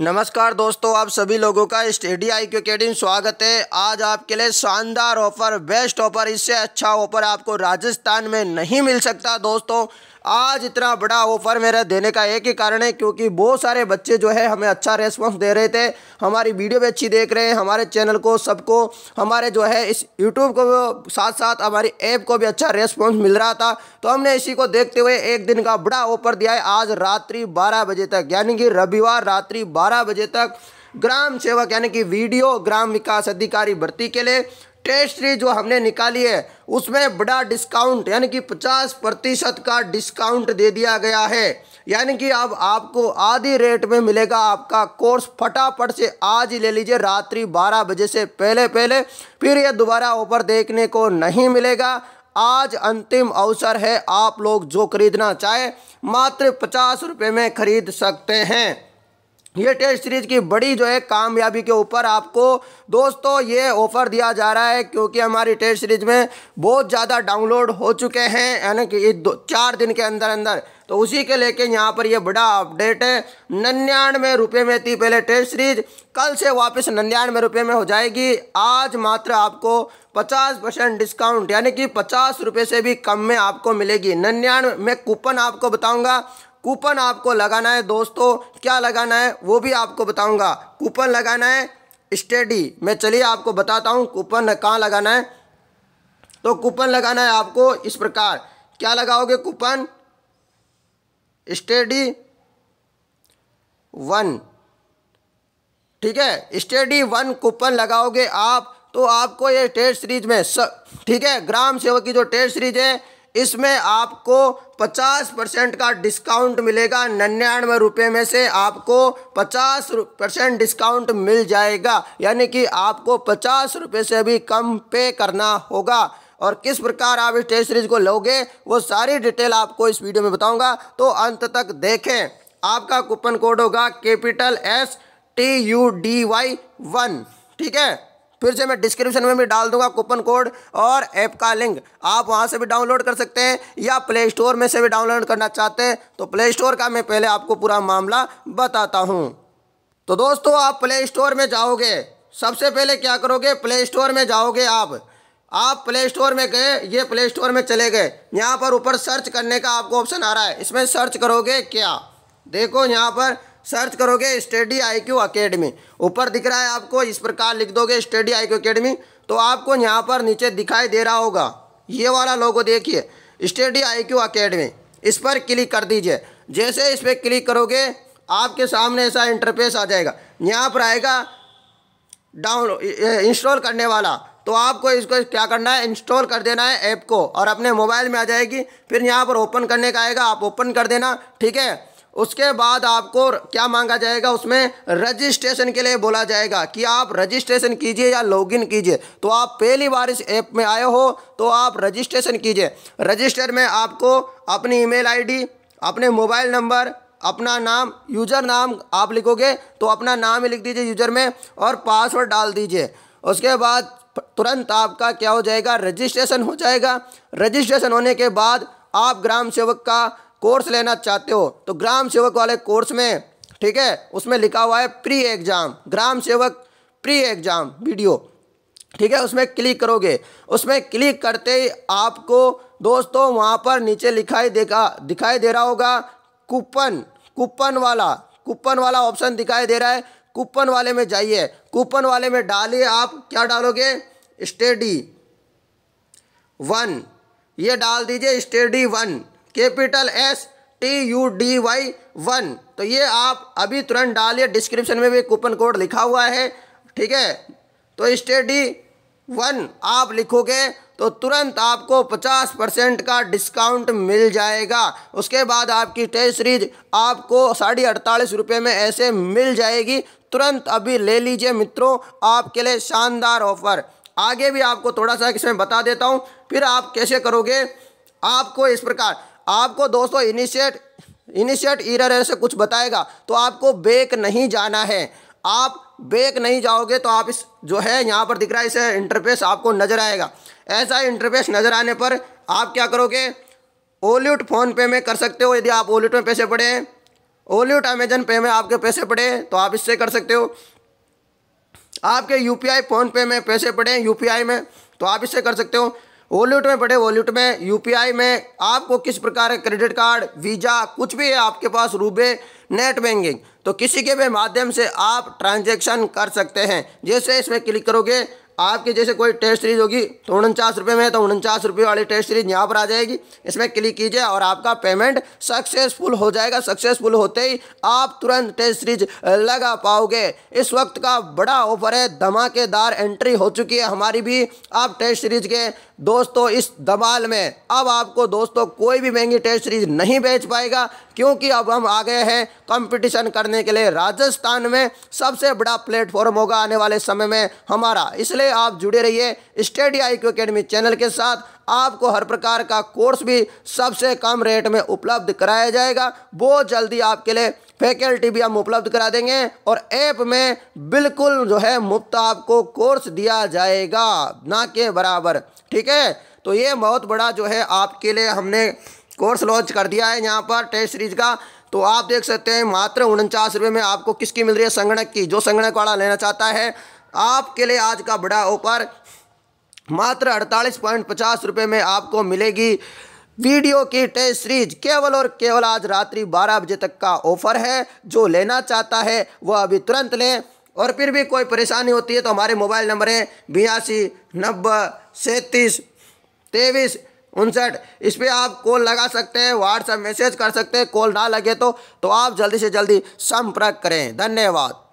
नमस्कार दोस्तों आप सभी लोगों का स्टेडी आई क्यू अकेडमी स्वागत है आज आपके लिए शानदार ऑफर बेस्ट ऑफर इससे अच्छा ऑफर आपको राजस्थान में नहीं मिल सकता दोस्तों आज इतना बड़ा ऑफर मेरा देने का एक ही कारण है क्योंकि बहुत सारे बच्चे जो है हमें अच्छा रेस्पॉन्स दे रहे थे हमारी वीडियो भी अच्छी देख रहे हैं हमारे चैनल को सबको हमारे जो है इस यूट्यूब को साथ साथ हमारी ऐप को भी अच्छा रेस्पॉन्स मिल रहा था तो हमने इसी को देखते हुए एक दिन का बड़ा ऑफर दिया है आज रात्रि बारह बजे तक यानी कि रविवार रात्रि बारह बजे तक ग्राम सेवक यानी कि वीडियो ग्राम विकास अधिकारी भर्ती के लिए सीरीज जो हमने निकाली है उसमें बड़ा डिस्काउंट यानी कि 50 प्रतिशत का डिस्काउंट दे दिया गया है यानी कि अब आपको आधी रेट में मिलेगा आपका कोर्स फटाफट से आज ही ले लीजिए रात्रि 12 बजे से पहले पहले फिर यह दोबारा ऑफर देखने को नहीं मिलेगा आज अंतिम अवसर है आप लोग जो खरीदना चाहे मात्र पचास रुपये में खरीद सकते हैं ये टेस्ट सीरीज़ की बड़ी जो है कामयाबी के ऊपर आपको दोस्तों ये ऑफ़र दिया जा रहा है क्योंकि हमारी टेस्ट सीरीज़ में बहुत ज़्यादा डाउनलोड हो चुके हैं यानी कि दो चार दिन के अंदर अंदर तो उसी के लेके यहाँ पर ये बड़ा अपडेट है नन्यानवे रुपये में थी पहले टेस्ट सीरीज कल से वापस निन्यानवे रुपये में हो जाएगी आज मात्र आपको पचास परसेंट डिस्काउंट यानी कि पचास रुपये से भी कम में आपको मिलेगी नन्यानवे मैं कूपन आपको बताऊँगा कूपन आपको लगाना है दोस्तों क्या लगाना है वो भी आपको बताऊंगा कूपन लगाना है स्टडी मैं चलिए आपको बताता हूँ कूपन कहाँ लगाना है तो कूपन लगाना है आपको इस प्रकार क्या लगाओगे कूपन स्टडी वन ठीक है स्टडी वन कूपन लगाओगे आप तो आपको ये टेस्ट सीरीज में ठीक है ग्राम सेवक की जो टेस्ट सीरीज है इसमें आपको 50 परसेंट का डिस्काउंट मिलेगा निन्यानवे रुपये में से आपको 50 परसेंट डिस्काउंट मिल जाएगा यानी कि आपको पचास रुपये से भी कम पे करना होगा और किस प्रकार आप इस टेस्ट सीरीज को लोगे वो सारी डिटेल आपको इस वीडियो में बताऊंगा तो अंत तक देखें आपका कूपन कोड होगा capital S T U D Y one ठीक है फिर से मैं डिस्क्रिप्शन में भी डाल दूंगा कूपन कोड और ऐप का लिंक आप वहाँ से भी डाउनलोड कर सकते हैं या प्ले स्टोर में से भी डाउनलोड करना चाहते हैं तो प्ले स्टोर का मैं पहले आपको पूरा मामला बताता हूँ तो दोस्तों आप प्ले स्टोर में जाओगे सबसे पहले क्या करोगे प्ले स्टोर में जाओगे आप आप प्ले स्टोर में गए ये प्ले स्टोर में चले गए यहाँ पर ऊपर सर्च करने का आपको ऑप्शन आ रहा है इसमें सर्च करोगे क्या देखो यहाँ पर सर्च करोगे स्टडी आई क्यू अकेडमी ऊपर दिख रहा है आपको इस प्रकार लिख दोगे स्टडी आई क्यू अकेडमी तो आपको यहाँ पर नीचे दिखाई दे रहा होगा ये वाला लोगो देखिए स्टडी आई क्यू अकेडमी इस पर क्लिक कर दीजिए जैसे इस पर क्लिक करोगे आपके सामने ऐसा इंटरफेस आ जाएगा यहाँ पर आएगा डाउन इंस्टॉल करने वाला तो आपको इसको क्या करना है इंस्टॉल कर देना है ऐप को और अपने मोबाइल में आ जाएगी फिर यहाँ पर ओपन करने का आएगा आप ओपन कर देना ठीक है उसके बाद आपको क्या मांगा जाएगा उसमें रजिस्ट्रेशन के लिए बोला जाएगा कि आप रजिस्ट्रेशन कीजिए या लॉगिन कीजिए तो आप पहली बार इस ऐप में आए हो तो आप रजिस्ट्रेशन कीजिए रजिस्टर में आपको अपनी ईमेल आईडी अपने मोबाइल नंबर अपना नाम यूज़र नाम आप लिखोगे तो अपना नाम ही लिख दीजिए यूज़र में और पासवर्ड डाल दीजिए उसके बाद तुरंत आपका क्या हो जाएगा रजिस्ट्रेशन हो जाएगा रजिस्ट्रेशन होने के बाद आप ग्राम सेवक का कोर्स लेना चाहते हो तो ग्राम सेवक वाले कोर्स में ठीक है उसमें लिखा हुआ है प्री एग्ज़ाम ग्राम सेवक प्री एग्ज़ाम वीडियो ठीक है उसमें क्लिक करोगे उसमें क्लिक करते ही आपको दोस्तों वहाँ पर नीचे लिखाई देखा दिखाई दे रहा होगा कूपन कूपन वाला कूपन वाला ऑप्शन दिखाई दे रहा है कूपन वाले में जाइए कूपन वाले में डालिए आप क्या डालोगे स्टेडी वन ये डाल दीजिए study one capital S T U D Y one तो ये आप अभी तुरंत डालिए डिस्क्रिप्शन में भी कूपन कोड लिखा हुआ है ठीक है तो स्टेडी वन आप लिखोगे तो तुरंत आपको 50 परसेंट का डिस्काउंट मिल जाएगा उसके बाद आपकी टेस्ट सीरीज आपको साढ़े अड़तालीस रुपये में ऐसे मिल जाएगी तुरंत अभी ले लीजिए मित्रों आपके लिए शानदार ऑफर आगे भी आपको थोड़ा सा इसमें बता देता हूँ फिर आप कैसे करोगे आपको इस प्रकार आपको दोस्तों इनिशिएट इनिशिएट ईरर से कुछ बताएगा तो आपको बेक नहीं जाना है आप बेक नहीं जाओगे तो आप इस जो है यहाँ पर दिख रहा है इसे इंटरफेस आपको नज़र आएगा ऐसा इंटरफेस नज़र आने पर आप क्या करोगे ओल्यूट फ़ोन पे में कर सकते हो यदि आप ओल्यूट में पैसे पड़े हैं ओल्यूट अमेजन पे में आपके पैसे पड़े तो आप इससे कर सकते हो आपके यू फ़ोन पे में पैसे पड़े यू में तो आप इससे कर सकते हो वॉलेट में पड़े वॉलेट में यूपीआई में आपको किस प्रकार के क्रेडिट कार्ड वीज़ा कुछ भी है आपके पास रूबे नेट बैंकिंग तो किसी के भी माध्यम से आप ट्रांजेक्शन कर सकते हैं जैसे इसमें क्लिक करोगे आपके जैसे कोई टेस्ट सीरीज होगी तो उनचास रुपये में तो उनचास रुपये वाली टेस्ट सीरीज यहाँ पर आ जाएगी इसमें क्लिक कीजिए और आपका पेमेंट सक्सेसफुल हो जाएगा सक्सेसफुल होते ही आप तुरंत टेस्ट सीरीज लगा पाओगे इस वक्त का बड़ा ऑफर है धमाकेदार एंट्री हो चुकी है हमारी भी आप टेस्ट सीरीज के दोस्तों इस दमाल में अब आपको दोस्तों कोई भी महंगी टेस्ट सीरीज नहीं बेच पाएगा क्योंकि अब हम आ गए हैं कंपटीशन करने के लिए राजस्थान में सबसे बड़ा प्लेटफॉर्म होगा आने वाले समय में हमारा इसलिए रहे आप जुड़े रहिए study I Q academy channel के साथ आपको हर प्रकार का कोर्स भी सबसे कम रेट में उपलब्ध कराया जाएगा बहुत जल्दी आपके लिए फैकल्टी भी हम उपलब्ध करा देंगे और ऐप में बिल्कुल जो है मुफ्त आपको कोर्स दिया जाएगा ना के बराबर ठीक है तो ये बहुत बड़ा जो है आपके लिए हमने कोर्स लॉन्च कर दिया है यहाँ पर टेस्ट सीरीज का तो आप देख सकते हैं मात्र उनचास रुपये में आपको किसकी मिल रही है संगणक की जो संगणक वाला लेना चाहता है आपके लिए आज का बड़ा ऑफर मात्र अड़तालीस पॉइंट पचास रुपये में आपको मिलेगी वीडियो की टेस्ट सीरीज केवल और केवल आज रात्रि बारह बजे तक का ऑफर है जो लेना चाहता है वह अभी तुरंत लें और फिर भी कोई परेशानी होती है तो हमारे मोबाइल नंबर है बयासी नब्बे सैंतीस तेईस उनसठ इस पर आप कॉल लगा सकते हैं व्हाट्सएप मैसेज कर सकते हैं कॉल ना लगे तो तो आप जल्दी से जल्दी संपर्क करें धन्यवाद